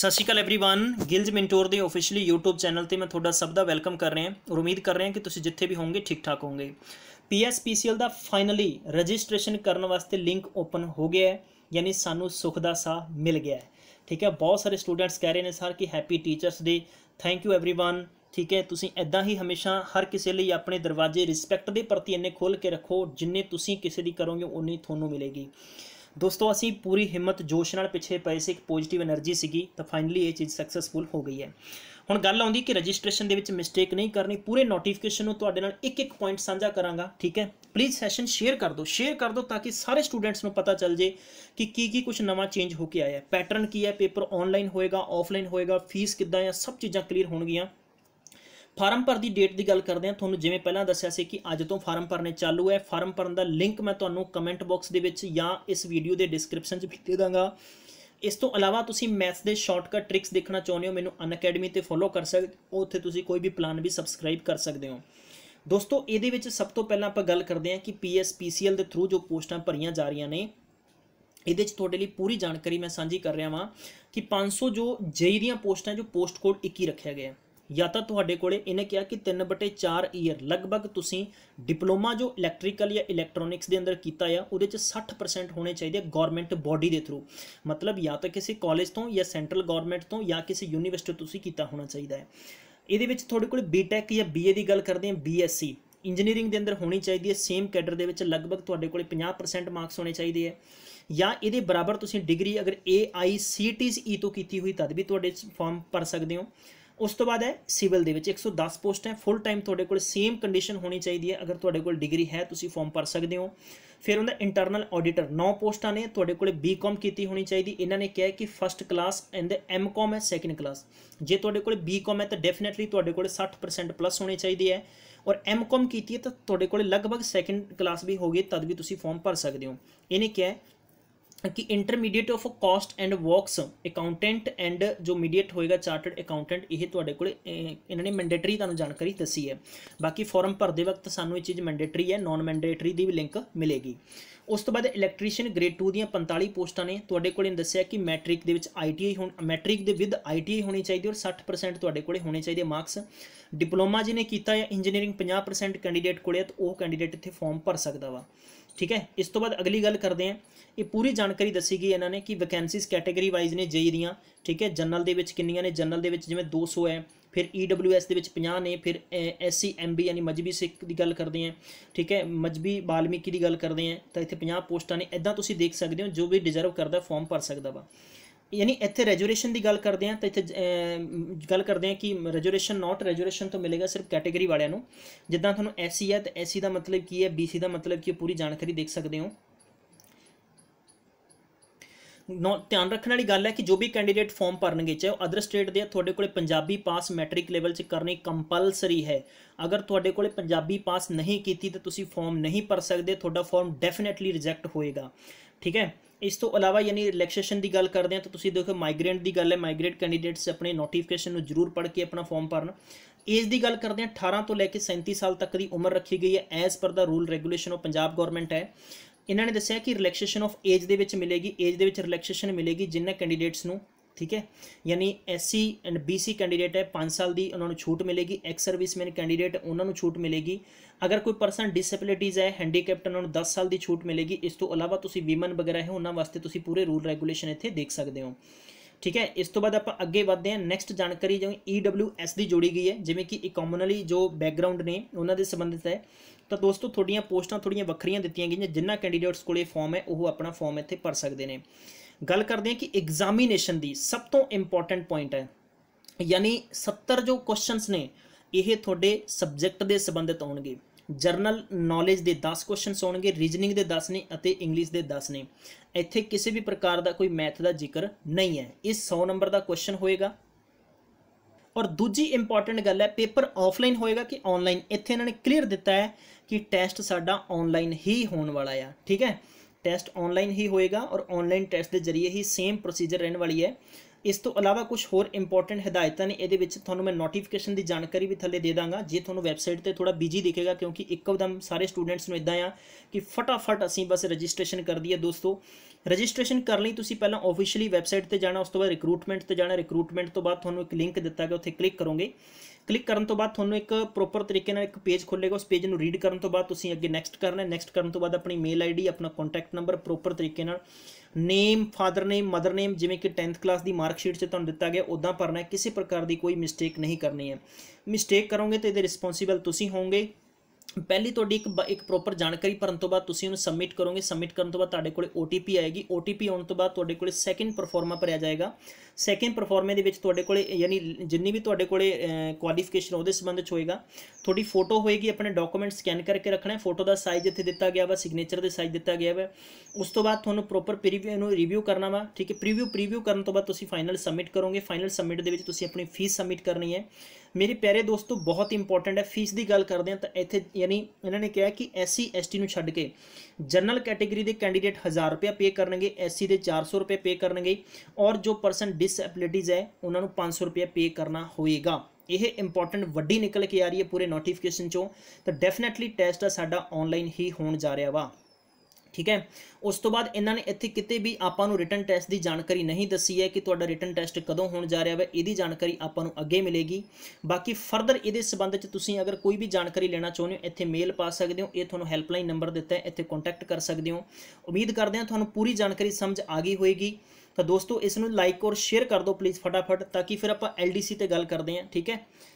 ਸਤਿ ਸ਼੍ਰੀ ਅਕਾਲ एवरीवन ਗਿਲਜ ਮਿੰਟੋਰ ਦੇ officially YouTube channel ਤੇ ਮੈਂ ਤੁਹਾਡਾ ਸਭ ਦਾ ਵੈਲਕਮ ਕਰ ਰਿਹਾ ਹਾਂ ਉਮੀਦ ਕਰ ਰਿਹਾ ਹਾਂ ਕਿ ਤੁਸੀਂ ਜਿੱਥੇ ਵੀ ਹੋਵੋਗੇ ਠੀਕ ਠਾਕ ਹੋਵੋਗੇ PSPCL ਦਾ ਫਾਈਨਲੀ ਰਜਿਸਟ੍ਰੇਸ਼ਨ ਕਰਨ ਵਾਸਤੇ ਲਿੰਕ ਓਪਨ ਹੋ ਗਿਆ ਹੈ ਯਾਨੀ ਸਾਨੂੰ ਸੁਖ ਦਾ ਸਾਹ ਮਿਲ ਗਿਆ ਹੈ ਠੀਕ ਹੈ ਬਹੁਤ ਸਾਰੇ ਸਟੂਡੈਂਟਸ ਕਹਿ ਰਹੇ ਨੇ ਸਰ ਕਿ happy teachers day thank you everyone ਠੀਕ ਹੈ ਤੁਸੀਂ ਇਦਾਂ ਹੀ ਹਮੇਸ਼ਾ ਹਰ ਕਿਸੇ ਲਈ ਆਪਣੇ ਦਰਵਾਜ਼ੇ ਰਿਸਪੈਕਟ ਦੇ ਪ੍ਰਤੀ ਇੰਨੇ ਖੋਲ ਕੇ ਰੱਖੋ ਜਿੰਨੇ ਤੁਸੀਂ ਕਿਸੇ ਦੀ ਕਰੋਗੇ ਉਨੀ ਤੁਹਾਨੂੰ ਮਿਲੇਗੀ ਦੋਸਤੋ ਅਸੀਂ ਪੂਰੀ ਹਿੰਮਤ ਜੋਸ਼ ਨਾਲ ਪਿੱਛੇ ਪਏ ਸੀ ਇੱਕ ਪੋਜ਼ਿਟਿਵ એનર્ਜੀ ਸੀਗੀ ਤਾਂ ਫਾਈਨਲੀ ਇਹ ਚੀਜ਼ ਸਕਸੈਸਫੁਲ ਹੋ ਗਈ ਹੈ ਹੁਣ ਗੱਲ ਆਉਂਦੀ ਕਿ ਰਜਿਸਟ੍ਰੇਸ਼ਨ ਦੇ ਵਿੱਚ ਮਿਸਟੇਕ ਨਹੀਂ ਕਰਨੀ ਪੂਰੇ ਨੋਟੀਫਿਕੇਸ਼ਨ ਨੂੰ ਤੁਹਾਡੇ ਨਾਲ ਇੱਕ ਇੱਕ ਪੁਆਇੰਟ ਸਾਂਝਾ ਕਰਾਂਗਾ ਠੀਕ ਹੈ ਪਲੀਜ਼ ਸੈਸ਼ਨ ਸ਼ੇਅਰ ਕਰ ਦਿਓ ਸ਼ੇਅਰ ਕਰ ਦਿਓ ਤਾਂ ਕਿ ਸਾਰੇ ਸਟੂਡੈਂਟਸ ਨੂੰ ਪਤਾ ਚੱਲ ਜੇ ਕਿ ਕੀ ਕੀ ਕੁਝ ਨਵਾਂ ਚੇਂਜ ਹੋ ਕੇ ਆਇਆ ਹੈ ਪੈਟਰਨ ਕੀ ਹੈ ਪੇਪਰ ਆਨਲਾਈਨ ਹੋਏਗਾ ਆਫਲਾਈਨ ਹੋਏਗਾ ਫੀਸ ਕਿੱਦਾਂ ਹੈ ਸਭ ਚੀਜ਼ਾਂ ਕਲੀਅਰ ਹੋਣਗੀਆਂ ਫਾਰਮ ਭਰ ਦੀ ਡੇਟ ਦੀ ਗੱਲ ਕਰਦੇ ਹਾਂ ਤੁਹਾਨੂੰ ਜਿਵੇਂ ਪਹਿਲਾਂ ਦੱਸਿਆ ਸੀ ਕਿ ਅੱਜ ਤੋਂ ਫਾਰਮ ਭਰਨੇ ਚਾਲੂ ਹੈ ਫਾਰਮ ਭਰਨ ਦਾ ਲਿੰਕ ਮੈਂ ਤੁਹਾਨੂੰ ਕਮੈਂਟ ਬਾਕਸ ਦੇ ਵਿੱਚ ਜਾਂ ਇਸ ਵੀਡੀਓ ਦੇ ਡਿਸਕ੍ਰਿਪਸ਼ਨ 'ਚ ਭੇਜ ਦਾਂਗਾ ਇਸ ਤੋਂ ਇਲਾਵਾ ਤੁਸੀਂ ਮੈਥਸ ਦੇ ਸ਼ਾਰਟਕਟ ਟ੍ਰਿਕਸ ਦੇਖਣਾ ਚਾਹੁੰਦੇ ਹੋ ਮੈਨੂੰ ਅਨ ਅਕੈਡਮੀ ਤੇ ਫੋਲੋ ਕਰ ਸਕਦੇ ਹੋ ਉੱਥੇ ਤੁਸੀਂ ਕੋਈ ਵੀ ਪਲਾਨ ਵੀ ਸਬਸਕ੍ਰਾਈਬ ਕਰ ਸਕਦੇ ਹੋ ਦੋਸਤੋ ਇਹਦੇ ਵਿੱਚ ਸਭ ਤੋਂ ਪਹਿਲਾਂ ਆਪਾਂ ਗੱਲ ਕਰਦੇ ਹਾਂ ਕਿ ਪੀਐਸਪੀਸੀਐਲ ਦੇ ਥਰੂ ਜੋ ਪੋਸਟਾਂ ਭਰੀਆਂ ਜਾ ਰਹੀਆਂ ਨੇ ਇਹਦੇ 'ਚ ਤੁਹਾਡੇ ਲਈ ਪੂਰੀ ਜਾਣਕਾਰੀ ਮੈਂ ਸਾਂਝੀ ਕਰ ਰਿਹਾ ਹਾਂ ਕਿ 500 ਜੋ ਜੇਈ e ਦੀਆਂ ਪੋਸਟਾਂ ਜੋ ਪੋਸਟ ਕੋਡ 21 ਰੱਖਿਆ ਗਿਆ ਜਾਂ ਤਾਂ ਤੁਹਾਡੇ ਕੋਲੇ ਇਹਨੇ ਕਿਹਾ ਕਿ 3/4 ਇਅਰ ਲਗਭਗ ਤੁਸੀਂ ਡਿਪਲੋਮਾ ਜੋ ਇਲੈਕਟ੍ਰੀਕਲ ਜਾਂ ਇਲੈਕਟ੍ਰੋਨਿਕਸ ਦੇ ਅੰਦਰ ਕੀਤਾ ਆ ਉਹਦੇ ਚ 60% ਹੋਣੇ ਚਾਹੀਦੇ ਗਵਰਨਮੈਂਟ ਬਾਡੀ ਦੇ ਥਰੂ ਮਤਲਬ ਜਾਂ ਤਾਂ ਕਿਸੇ ਕਾਲਜ ਤੋਂ ਜਾਂ ਸੈਂਟਰਲ ਗਵਰਨਮੈਂਟ ਤੋਂ ਜਾਂ ਕਿਸੇ ਯੂਨੀਵਰਸਿਟੀ ਤੋਂ ਤੁਸੀਂ ਕੀਤਾ ਹੋਣਾ ਚਾਹੀਦਾ ਹੈ ਇਹਦੇ ਵਿੱਚ ਤੁਹਾਡੇ ਕੋਲ ਬੀਟੈਕ ਜਾਂ ਬੀਏ ਦੀ ਗੱਲ ਕਰਦੇ ਹਾਂ ਬੀਐਸਸੀ ਇੰਜੀਨੀਅਰਿੰਗ ਦੇ ਅੰਦਰ ਹੋਣੀ ਚਾਹੀਦੀ ਹੈ ਸੇਮ ਕੈਡਰ ਦੇ ਵਿੱਚ ਲਗਭਗ ਤੁਹਾਡੇ ਕੋਲ 50% ਮਾਰਕਸ ਹੋਣੇ ਚਾਹੀਦੇ ਹੈ ਜਾਂ ਇਹਦੇ ਬਰਾਬਰ ਤੁਸੀਂ ਡਿਗਰੀ ਅਗਰ ਈ e ਤੋਂ ਕੀਤੀ ਹੋਈ ਤਦ ਵੀ ਤੁਹਾਡੇ ਫਾਰਮ ਭਰ ਸਕਦੇ ਹੋ ਉਸ ਤੋਂ ਬਾਅਦ ਹੈ ਸਿਵਲ ਦੇ ਵਿੱਚ 110 ਪੋਸਟ ਹੈ ਫੁੱਲ ਟਾਈਮ ਤੁਹਾਡੇ ਕੋਲ ਸੇਮ ਕੰਡੀਸ਼ਨ ਹੋਣੀ ਚਾਹੀਦੀ ਹੈ ਅਗਰ ਤੁਹਾਡੇ ਕੋਲ ਡਿਗਰੀ ਹੈ ਤੁਸੀਂ ਫਾਰਮ ਭਰ ਸਕਦੇ ਹੋ ਫਿਰ ਹੁੰਦਾ ਇੰਟਰਨਲ ਆਡੀਟਰ 9 ਪੋਸਟਾਂ ਨੇ ਤੁਹਾਡੇ ਕੋਲ ਬੀਕਾਮ ਕੀਤੀ ਹੋਣੀ ਚਾਹੀਦੀ ਇਹਨਾਂ ਨੇ ਕਿਹਾ ਕਿ ਫਰਸਟ ਕਲਾਸ ਐਂਡ ਐਮਕਾਮ ਹੈ ਸੈਕੰਡ ਕਲਾਸ ਜੇ ਤੁਹਾਡੇ ਕੋਲ ਬੀਕਾਮ ਹੈ ਤਾਂ ਡੈਫੀਨਿਟਲੀ ਤੁਹਾਡੇ ਕੋਲ 60% ਪਲੱਸ ਹੋਣੀ ਚਾਹੀਦੀ ਹੈ ਔਰ ਐਮਕਾਮ ਕੀਤੀ ਹੈ ਤਾਂ ਤੁਹਾਡੇ ਕੋਲ ਲਗਭਗ ਸੈਕੰਡ ਕਲਾਸ ਵੀ ਹੋਗੀ ਤਦ ਵੀ ਤੁਸੀਂ ਫਾਰਮ ਭਰ ਸਕਦੇ ਹੋ ਇਹਨੇ ਕਿਹਾ कि intermediate of cost and works accountant and ਜੋ ਮੀਡੀਏਟ ਹੋਏਗਾ ਚਾਰਟਰਡ ਅਕਾਊਂਟੈਂਟ ਇਹ ਤੁਹਾਡੇ ਕੋਲ ਇਹਨਾਂ ਨੇ ਮੈਂਡੇਟਰੀ ਤੁਹਾਨੂੰ ਜਾਣਕਾਰੀ ਦੱਸੀ ਹੈ ਬਾਕੀ ਫਾਰਮ ਭਰਦੇ ਵਕਤ ਸਾਨੂੰ ਇਹ ਚੀਜ਼ ਮੈਂਡੇਟਰੀ ਹੈ ਨਾਨ ਮੈਂਡੇਟਰੀ ਦੀ ਵੀ ਲਿੰਕ ਮਿਲੇਗੀ ਉਸ ਤੋਂ ਬਾਅਦ ਇਲੈਕਟ੍ਰੀਸ਼ੀਅਨ ਗ੍ਰੇਡ 2 ਦੀਆਂ 45 ਪੋਸਟਾਂ ਨੇ ਤੁਹਾਡੇ ਕੋਲ ਇਹ ਦੱਸਿਆ ਕਿ ਮੈਟ੍ਰਿਕ ਦੇ ਵਿੱਚ ਆਈਟੀਆਈ ਹੋਣ ਮੈਟ੍ਰਿਕ ਦੇ ਵਿਦ ਆਈਟੀਆਈ ਹੋਣੀ ਚਾਹੀਦੀ ਔਰ 60% ਤੁਹਾਡੇ ਕੋਲੇ ਹੋਣੇ ਚਾਹੀਦੇ ਮਾਰਕਸ ਡਿਪਲੋਮਾ ਜਿਹਨੇ ਕੀਤਾ ਹੈ ਇੰਜੀਨੀਅਰਿੰਗ 50% ਕੈਂਡੀਡੇਟ ਕੋਲੇ ਤਾਂ ਉਹ ਕੈਂਡੀਡੇਟ ਇੱਥੇ ਫਾਰਮ ਭਰ ਸਕਦਾ ਵਾ ਠੀਕ ਹੈ ਇਸ ਤੋਂ ਬਾਅਦ ਅਗਲੀ ਗੱਲ ਕਰਦੇ ਹਾਂ ਇਹ ਪੂਰੀ ਜਾਣਕਾਰੀ ਦੱਸੀ ਗਈ ਇਹਨਾਂ ਨੇ ਕਿ ਵੈਕੈਂਸੀਜ਼ ਕੈਟਾਗਰੀ ਵਾਈਜ਼ ਨੇ ਜੇਈ ਦੀਆਂ ਠੀਕ ਹੈ ਜਨਰਲ ਦੇ ਵਿੱਚ ਕਿੰਨੀਆਂ ਨੇ ਜਨਰਲ ਦੇ ਵਿੱਚ ਜਿਵੇਂ 200 ਹੈ ਫਿਰ EWS ਦੇ ਵਿੱਚ 50 ਨੇ ਫਿਰ ਐਸਸੀ ਐਮਬੀ ਯਾਨੀ ਮਜਬੀ ਸਿੱਖ ਦੀ ਗੱਲ ਕਰਦੇ ਆਂ ਠੀਕ ਹੈ ਮਜਬੀ ਬਾਲਮੀਕੀ ਦੀ ਗੱਲ ਕਰਦੇ ਆਂ ਤਾਂ ਇੱਥੇ 50 ਪੋਸਟਾਂ ਨੇ ਇਦਾਂ ਤੁਸੀਂ ਦੇਖ ਸਕਦੇ ਹੋ ਜੋ ਵੀ ਡਿਜ਼ਰਵ ਕਰਦਾ ਫਾਰਮ ਭਰ ਸਕਦਾ ਵਾ ਯਾਨੀ ਇੱਥੇ ਰੈਜੂਰੇਸ਼ਨ ਦੀ ਗੱਲ ਕਰਦੇ ਆ ਤਾਂ ਇੱਥੇ ਗੱਲ ਕਰਦੇ ਆ ਕਿ ਰੈਜੂਰੇਸ਼ਨ ਨਾਟ ਰੈਜੂਰੇਸ਼ਨ ਤੋਂ ਮਿਲੇਗਾ ਸਿਰਫ ਕੈਟਾਗਰੀ ਵਾਲਿਆਂ ਨੂੰ ਜਿੱਦਾਂ ਤੁਹਾਨੂੰ ਐਸਸੀ e ਹੈ ਤਾਂ ਐਸਸੀ e ਦਾ ਮਤਲਬ ਕੀ ਹੈ ਬੀਸੀ ਦਾ ਮਤਲਬ ਕੀ ਹੈ ਪੂਰੀ ਜਾਣਕਾਰੀ ਦੇਖ ਸਕਦੇ ਹੋ ਧਿਆਨ ਰੱਖਣ ਵਾਲੀ ਗੱਲ ਹੈ ਕਿ ਜੋ ਵੀ ਕੈਂਡੀਡੇਟ ਫਾਰਮ ਭਰਨਗੇ ਚਾਹੇ ਉਹ ਅਦਰ ਸਟੇਟ ਦੇ ਆ ਤੁਹਾਡੇ ਕੋਲੇ ਪੰਜਾਬੀ ਪਾਸ ਮੈਟ੍ਰਿਕ ਲੈਵਲ 'ਚ ਕਰਨੀ ਕੰਪਲਸਰੀ ਹੈ ਅਗਰ ਤੁਹਾਡੇ ਕੋਲੇ ਪੰਜਾਬੀ ਪਾਸ ਨਹੀਂ ਕੀਤੀ ਤਾਂ ਤੁਸੀਂ ਫਾਰਮ ਨਹੀਂ ਭਰ ਸਕਦੇ ਤੁਹਾਡਾ ਫਾਰਮ ਡੈਫੀਨਿਟਲੀ ਰਿਜੈਕਟ ਹੋਏਗਾ ਠੀਕ ਹੈ ਇਸ ਤੋਂ ਇਲਾਵਾ ਯਾਨੀ ਰਿਲੈਕਸੇਸ਼ਨ ਦੀ ਗੱਲ ਕਰਦੇ ਆ ਤਾਂ ਤੁਸੀਂ ਦੇਖੋ ਮਾਈਗ੍ਰੈਂਟ ਦੀ ਗੱਲ ਹੈ ਮਾਈਗ੍ਰੇਟ ਕੈਂਡੀਡੇਟਸ ਆਪਣੇ ਨੋਟੀਫਿਕੇਸ਼ਨ ਨੂੰ ਜ਼ਰੂਰ ਪੜ੍ਹ ਕੇ ਆਪਣਾ ਫਾਰਮ ਭਰਨ ਏਜ ਦੀ ਗੱਲ ਕਰਦੇ ਆ 18 ਤੋਂ ਲੈ ਕੇ 37 ਸਾਲ ਤੱਕ ਦੀ ਉਮਰ ਰੱਖੀ ਗਈ ਹੈ ਐਸ ਪਰ ਦਾ rule regulation of Punjab government ਹੈ ਇਹਨਾਂ ਨੇ ਦੱਸਿਆ ਕਿ ਰਿਲੈਕਸੇਸ਼ਨ ਆਫ ਏਜ ਦੇ ਵਿੱਚ ਮਿਲੇਗੀ ਏਜ ਦੇ ਵਿੱਚ ਰਿਲੈਕਸੇਸ਼ਨ ਮਿਲੇਗੀ ਜਿਨ੍ਹਾਂ ਕੈਂਡੀਡੇਟਸ ਨੂੰ ਠੀਕ ਹੈ ਯਾਨੀ ਐਸਸੀ ਐਂਡ ਬੀਸੀ ਕੈਂਡੀਡੇਟ ਹੈ 5 ਸਾਲ ਦੀ ਉਹਨਾਂ ਨੂੰ ਛੂਟ ਮਿਲੇਗੀ ਐਕਸ ਸਰਵਿਸਮੈਨ ਕੈਂਡੀਡੇਟ ਉਹਨਾਂ ਨੂੰ ਛੂਟ ਮਿਲੇਗੀ ਅਗਰ ਕੋਈ ਪਰਸਨ ਡਿਸੇਬਿਲਿਟੀਜ਼ ਹੈ ਹੈਂਡੀਕੈਪਟ ਉਹਨਾਂ ਨੂੰ 10 ਸਾਲ ਦੀ ਛੂਟ ਮਿਲੇਗੀ ਇਸ ਤੋਂ ਇਲਾਵਾ ਤੁਸੀਂ ਵਿਮਨ ਵਗੈਰਾ ਹੈ ਉਹਨਾਂ ਵਾਸਤੇ ਤੁਸੀਂ ਪੂਰੇ ਰੂਲ ਰੈਗੂਲੇਸ਼ਨ ਇੱਥੇ ਦੇਖ ਸਕਦੇ ਹੋ ਠੀਕ ਹੈ ਇਸ ਤੋਂ ਬਾਅਦ ਆਪਾਂ ਅੱਗੇ ਵਧਦੇ ਹਾਂ ਨੈਕਸਟ ਜਾਣਕਾਰੀ ਜਿਵੇਂ EWS ਦੀ ਜੋੜੀ ਗਈ ਹੈ ਜਿਵੇਂ ਕਿ ਕਾਮਨਲੀ ਜੋ ਬੈਕਗ੍ਰਾਉਂਡ ਨੇ ਉਹਨਾਂ ਦੇ ਸੰਬੰਧਿਤ ਹੈ ਤਾਂ ਦੋਸਤੋ ਤੁਹਾਡੀਆਂ ਪੋਸਟਾਂ ਥੋੜੀਆਂ ਵੱਖਰੀਆਂ ਦਿੱਤੀਆਂ ਗਈਆਂ ਜਿੰਨਾ ਕੈਂਡੀਡੇਟਸ ਕੋਲੇ ਫਾਰਮ ਹੈ ਉਹ ਆਪਣਾ ਫਾਰਮ ਇੱਥੇ ਭਰ ਸਕਦੇ ਨੇ ਗੱਲ ਕਰਦੇ ਹਾਂ ਕਿ ਐਗਜ਼ਾਮੀਨੇਸ਼ਨ ਦੀ ਸਭ ਤੋਂ ਇੰਪੋਰਟੈਂਟ ਪੁਆਇੰਟ ਹੈ ਯਾਨੀ 70 ਜੋ ਕੁਐਸਚਨਸ ਨੇ ਇਹ ਤੁਹਾਡੇ ਸਬਜੈਕਟ ਦੇ ਸੰਬੰਧਿਤ ਹੋਣਗੇ ਜਰਨਲ ਨੌਲੇਜ ਦੇ 10 ਕੁਐਸਚਨਸ ਹੋਣਗੇ ਰੀਜਨਿੰਗ ਦੇ 10 ਨੇ ਅਤੇ ਇੰਗਲਿਸ਼ ਦੇ 10 ਨੇ ਇੱਥੇ ਕਿਸੇ ਵੀ ਪ੍ਰਕਾਰ ਦਾ ਕੋਈ ਮੈਥ ਦਾ ਜ਼ਿਕਰ ਨਹੀਂ ਹੈ ਇਹ 100 ਨੰਬਰ ਦਾ ਕੁਐਸਚਨ ਹੋਏਗਾ ਔਰ ਦੂਜੀ ਇੰਪੋਰਟੈਂਟ ਗੱਲ ਹੈ ਪੇਪਰ ਆਫਲਾਈਨ ਹੋਏਗਾ ਕਿ ਆਨਲਾਈਨ ਇੱਥੇ ਇਹਨਾਂ ਨੇ ਕਲੀਅਰ ਦਿੱਤਾ ਹੈ ਕਿ ਟੈਸਟ ਸਾਡਾ ਆਨਲਾਈਨ ਹੀ ਹੋਣ ਵਾਲਾ ਆ ਠੀਕ ਹੈ ਟੈਸਟ ਆਨਲਾਈਨ ਹੀ ਹੋਏਗਾ ਔਰ ਆਨਲਾਈਨ ਟੈਸਟ ਦੇ ਜ਼ਰੀਏ ਹੀ ਸੇਮ ਪ੍ਰੋਸੀਜਰ ਰਹਿਣ ਵਾਲੀ ਹੈ ਇਸ ਤੋਂ ਇਲਾਵਾ ਕੁਝ ਹੋਰ ਇੰਪੋਰਟੈਂਟ ਹਦਾਇਤਾਂ ਨੇ ਇਹਦੇ ਵਿੱਚ ਤੁਹਾਨੂੰ ਮੈਂ ਨੋਟੀਫਿਕੇਸ਼ਨ ਦੀ ਜਾਣਕਾਰੀ ਵੀ ਥੱਲੇ ਦੇ ਦਾਂਗਾ ਜੇ ਤੁਹਾਨੂੰ ਵੈਬਸਾਈਟ ਤੇ ਥੋੜਾ ਬਿਜੀ ਦਿਖੇਗਾ ਕਿਉਂਕਿ ਇੱਕਦਮ ਸਾਰੇ ਸਟੂਡੈਂਟਸ ਨੂੰ ਇਦਾਂ ਆ ਕਿ ਫਟਾਫਟ ਅਸੀਂ ਬਸ ਰਜਿਸਟ੍ਰੇਸ਼ਨ ਕਰ ਦਈਏ ਦੋਸਤੋ ਰਜਿਸਟ੍ਰੇਸ਼ਨ ਕਰਨ ਲਈ ਤੁਸੀਂ ਪਹਿਲਾਂ ਆਫੀਸ਼ੀਅਲੀ ਵੈਬਸਾਈਟ ਤੇ ਜਾਣਾ ਉਸ ਤੋਂ ਬਾਅਦ ਰਿਕਰੂਟਮੈਂਟ ਤੇ ਜਾਣਾ ਰਿਕਰੂਟਮੈਂਟ ਤੋਂ ਬਾਅਦ ਤੁਹਾਨੂੰ ਇੱਕ ਲਿੰਕ ਦਿੱਤਾ ਗਿਆ ਉੱਥੇ ਕਲਿੱਕ ਕਰੋਗੇ ਕਲਿੱਕ ਕਰਨ ਤੋਂ ਬਾਅਦ ਤੁਹਾਨੂੰ ਇੱਕ ਪ੍ਰੋਪਰ ਤਰੀਕੇ ਨਾਲ ਇੱਕ ਪੇਜ ਖੁੱਲੇਗਾ ਉਸ ਪੇਜ ਨੂੰ ਰੀਡ ਕਰਨ ਤੋਂ ਬਾਅਦ ਤੁਸੀਂ ਅੱਗੇ ਨੈਕਸਟ ਕਰਨਾ ਹੈ ਨੈਕਸਟ ਕਰਨ ਤੋਂ ਬਾਅਦ ਆਪਣੀ ਮੇਲ ਆਈਡੀ ਆਪਣਾ ਕੰਟੈਕਟ ਨੰਬਰ ਪ੍ਰੋਪਰ ਤਰੀਕੇ ਨਾਲ ਨੇਮ ਫਾਦਰ ਨੇਮ ਮਦਰ ਨੇਮ ਜਿਵੇਂ ਕਿ 10th ਕਲਾਸ ਦੀ ਮਾਰਕ ਸ਼ੀਟ 'ਚ ਤੁਹਾਨੂੰ ਦਿੱਤਾ ਗਿਆ ਉਦਾਂ ਭਰਨਾ ਹੈ ਕਿਸੇ ਪ੍ਰਕਾਰ ਦੀ ਕੋਈ ਮਿਸਟੇਕ ਨਹੀਂ ਕਰਨੀ ਹੈ ਮਿਸਟੇਕ ਕਰੋਗੇ ਤੇ ਇਹਦੇ ਰਿਸਪੋਨਸੀਬਲ ਤੁਸੀਂ ਹੋਵੋਗੇ ਪਹਿਲੀ ਤੁਹਾਡੀ ਇੱਕ ਇੱਕ ਪ੍ਰੋਪਰ ਜਾਣਕਾਰੀ ਭਰਨ ਤੋਂ ਬਾਅਦ ਤੁਸੀਂ ਉਹਨੂੰ ਸਬਮਿਟ ਕਰੋਗੇ ਸਬਮਿਟ ਕਰਨ ਤੋਂ ਬਾਅਦ ਤੁਹਾਡੇ ਕੋਲੇ OTP ਆਏਗੀ OTP ਆਉਣ ਤੋਂ ਬਾਅਦ ਤੁਹਾਡੇ ਕੋਲੇ ਸੈਕਿੰਡ ਪਰਫਾਰਮਾ ਭਰਿਆ ਜਾਏਗਾ ਸੈਕਿੰਡ ਪਰਫਾਰਮੇ ਦੇ ਵਿੱਚ ਤੁਹਾਡੇ ਕੋਲੇ ਯਾਨੀ ਜਿੰਨੀ ਵੀ ਤੁਹਾਡੇ ਕੋਲੇ ਕੁਆਲੀਫਿਕੇਸ਼ਨ ਉਹਦੇ ਸੰਬੰਧਿਤ ਹੋਏਗਾ ਤੁਹਾਡੀ ਫੋਟੋ ਹੋਏਗੀ ਆਪਣੇ ਡਾਕੂਮੈਂਟ ਸਕੈਨ ਕਰਕੇ ਰੱਖਣਾ ਹੈ ਫੋਟੋ ਦਾ ਸਾਈਜ਼ ਇੱਥੇ ਦਿੱਤਾ ਗਿਆ ਵਾ ਸਿਗਨੇਚਰ ਦੇ ਸਾਈਜ਼ ਦਿੱਤਾ ਗਿਆ ਵਾ ਉਸ ਤੋਂ ਬਾਅਦ ਤੁਹਾਨੂੰ ਪ੍ਰੋਪਰ ਪ੍ਰੀਵਿਊ ਨੂੰ ਰਿਵਿਊ ਕਰਨਾ ਵਾ ਠੀਕ ਹੈ ਪ੍ਰੀਵਿਊ ਪ੍ਰੀਵਿਊ ਕਰਨ ਤੋਂ ਬਾਅਦ ਤੁਸੀਂ ਫਾਈਨਲ ਸਬਮਿਟ ਕਰੋਗੇ ਫਾਈਨਲ ਸਬਮਿਟ ਦੇ ਵਿੱਚ ਤੁਸੀਂ ਆਪਣੀ ਫੀਸ ਸਬਮਿਟ ਕਰਨੀ ਹੈ ਮੇਰੇ ਪਿਆਰੇ ਦੋਸਤੋ ਬਹੁਤ ਇੰਪੋਰਟੈਂਟ ਹੈ ਫੀਸ ਦੀ ਗੱਲ ਕਰਦੇ ਹਾਂ ਤਾਂ ਇੱਥੇ ਯਾਨੀ ਇਹਨਾਂ ਨੇ ਕਿਹਾ ਕਿ ਐਸਸੀ ਐਸਟੀ ਨੂੰ ਛੱਡ ਕੇ ਜਨਰਲ ਕੈਟਾਗਰੀ ਦੇ ਕੈਂਡੀਡੇਟ 1000 ਰੁਪਏ ਪੇ ਕਰਨਗੇ ਐਸਸੀ ਦੇ 400 ਰੁਪਏ ਪੇ ਕਰਨਗੇ ਔਰ ਜੋ ਪਰਸਨ ਡਿਸਐਬਿਲਿਟੀਜ਼ ਹੈ ਉਹਨਾਂ ਨੂੰ 500 ਰੁਪਏ ਪੇ ਕਰਨਾ ਹੋਏਗਾ ਇਹ ਇੰਪੋਰਟੈਂਟ ਵੱਡੀ ਨਿਕਲ ਕੇ ਆ ਰਹੀ ਹੈ ਪੂਰੇ ਨੋਟੀਫਿਕੇਸ਼ਨ ਚੋਂ ਤਾਂ ਡੈਫੀਨਿਟਲੀ ਟੈਸਟ ਸਾਡਾ ਆਨਲਾਈਨ ਹੀ ਹੋਣ ਜਾ ਰਿਹਾ ਵਾ ਠੀਕ ਹੈ ਉਸ ਤੋਂ ਬਾਅਦ ਇਹਨਾਂ ਨੇ ਇੱਥੇ ਕਿਤੇ ਵੀ ਆਪਾਂ ਨੂੰ ਰਿਟਨ ਟੈਸਟ ਦੀ ਜਾਣਕਾਰੀ ਨਹੀਂ ਦੱਸੀ ਹੈ ਕਿ ਤੁਹਾਡਾ ਰਿਟਨ ਟੈਸਟ ਕਦੋਂ ਹੋਣ ਜਾ ਰਿਹਾ ਹੈ ਇਹਦੀ ਜਾਣਕਾਰੀ ਆਪਾਂ ਨੂੰ ਅੱਗੇ ਮਿਲੇਗੀ ਬਾਕੀ ਫਰਦਰ ਇਹਦੇ ਸੰਬੰਧ ਵਿੱਚ ਤੁਸੀਂ ਅਗਰ ਕੋਈ ਵੀ ਜਾਣਕਾਰੀ ਲੈਣਾ ਚਾਹੁੰਦੇ ਹੋ ਇੱਥੇ ਮੇਲ ਪਾ ਸਕਦੇ ਹੋ ਇਹ ਤੁਹਾਨੂੰ ਹੈਲਪਲਾਈਨ ਨੰਬਰ ਦਿੱਤਾ ਹੈ ਇੱਥੇ ਕੰਟੈਕਟ ਕਰ ਸਕਦੇ ਹੋ ਉਮੀਦ ਕਰਦੇ ਹਾਂ ਤੁਹਾਨੂੰ ਪੂਰੀ ਜਾਣਕਾਰੀ ਸਮਝ ਆ ਗਈ ਹੋਵੇਗੀ ਤਾਂ ਦੋਸਤੋ ਇਸ ਨੂੰ ਲਾਈਕ ਔਰ ਸ਼ੇਅਰ ਕਰ ਦਿਓ ਪਲੀਜ਼ ਫਟਾਫਟ ਤਾਂ ਕਿ ਫਿਰ ਆਪਾਂ ਐਲਡੀਸੀ ਤੇ ਗੱਲ ਕਰਦੇ ਹਾਂ ਠੀਕ ਹੈ